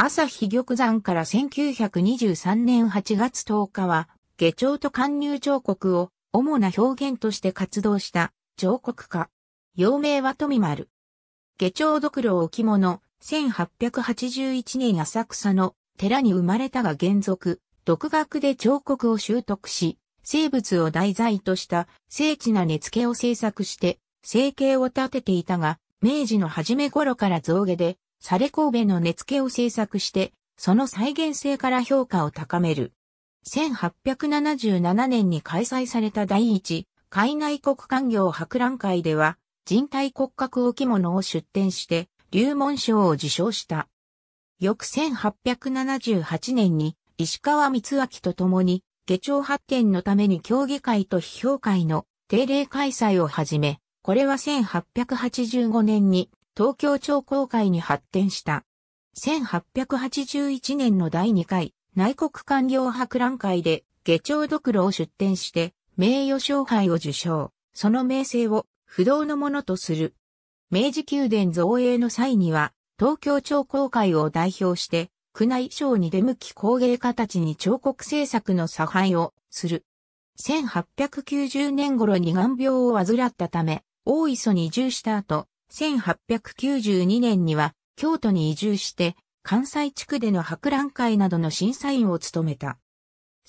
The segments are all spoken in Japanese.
朝日玉山から1923年8月10日は、下町と貫入彫刻を主な表現として活動した彫刻家。幼名は富丸。下町独ク置物、1881年浅草の寺に生まれたが原則独学で彫刻を習得し、生物を題材とした精緻な根付を制作して、生計を立てていたが、明治の初め頃から造下でサレ神戸の根付を制作して、その再現性から評価を高める。1877年に開催された第一海内国官業博覧会では、人体骨格置物を出展して、流門賞を受賞した。翌1878年に、石川光明と共に、下町発展のために協議会と批評会の定例開催を始め、これは1885年に東京町公会に発展した。1881年の第2回内国官僚博覧会で下町ドクロを出展して名誉賞杯を受賞。その名声を不動のものとする。明治宮殿造営の際には東京町公会を代表して宮内省に出向き工芸家たちに彫刻制作の差配をする。1890年頃に眼病を患ったため、大磯に移住した後、1892年には京都に移住して、関西地区での博覧会などの審査員を務めた。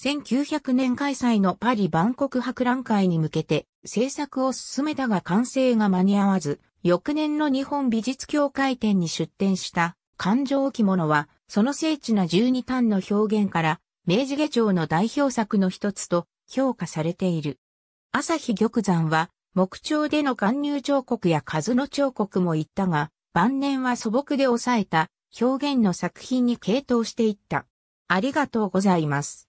1900年開催のパリ万国博覧会に向けて制作を進めたが完成が間に合わず、翌年の日本美術協会展に出展した感情置物は、その精緻な十二単の表現から、明治下町の代表作の一つと評価されている。朝日玉山は、木彫での貫入彫刻や数の彫刻も行ったが、晩年は素朴で抑えた表現の作品に傾倒していった。ありがとうございます。